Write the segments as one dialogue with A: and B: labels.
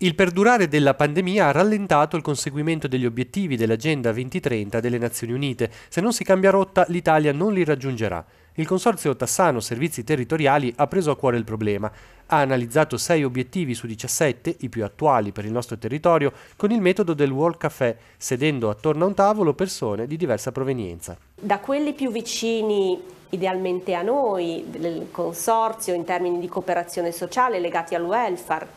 A: Il perdurare della pandemia ha rallentato il conseguimento degli obiettivi dell'Agenda 2030 delle Nazioni Unite. Se non si cambia rotta, l'Italia non li raggiungerà. Il Consorzio Tassano Servizi Territoriali ha preso a cuore il problema. Ha analizzato 6 obiettivi su 17, i più attuali per il nostro territorio, con il metodo del World Café, sedendo attorno a un tavolo persone di diversa provenienza.
B: Da quelli più vicini idealmente a noi, del consorzio in termini di cooperazione sociale legati al welfare,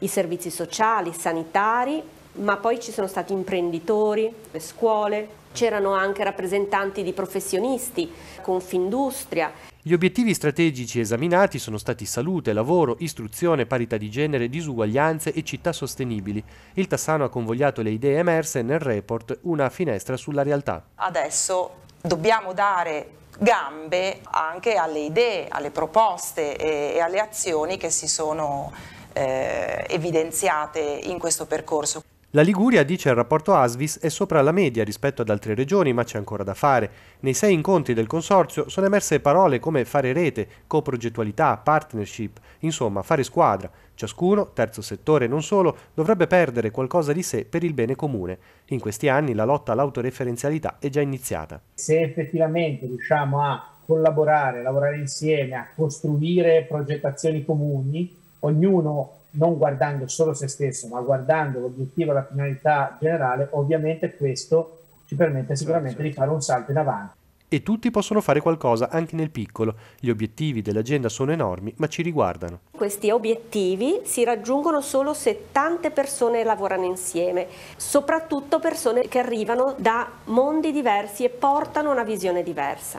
B: i servizi sociali, sanitari, ma poi ci sono stati imprenditori, le scuole, c'erano anche rappresentanti di professionisti, Confindustria.
A: Gli obiettivi strategici esaminati sono stati salute, lavoro, istruzione, parità di genere, disuguaglianze e città sostenibili. Il Tassano ha convogliato le idee emerse nel report Una finestra sulla realtà.
C: Adesso dobbiamo dare gambe anche alle idee, alle proposte e alle azioni che si sono eh, evidenziate in questo percorso.
A: La Liguria, dice il rapporto ASVIS, è sopra la media rispetto ad altre regioni, ma c'è ancora da fare. Nei sei incontri del consorzio sono emerse parole come fare rete, coprogettualità, partnership, insomma fare squadra. Ciascuno, terzo settore e non solo, dovrebbe perdere qualcosa di sé per il bene comune. In questi anni la lotta all'autoreferenzialità è già iniziata.
D: Se effettivamente riusciamo a collaborare, lavorare insieme, a costruire progettazioni comuni, ognuno non guardando solo se stesso, ma guardando l'obiettivo la finalità generale, ovviamente questo ci permette certo, sicuramente certo. di fare un salto in avanti.
A: E tutti possono fare qualcosa, anche nel piccolo. Gli obiettivi dell'agenda sono enormi, ma ci riguardano.
B: Questi obiettivi si raggiungono solo se tante persone lavorano insieme, soprattutto persone che arrivano da mondi diversi e portano una visione diversa.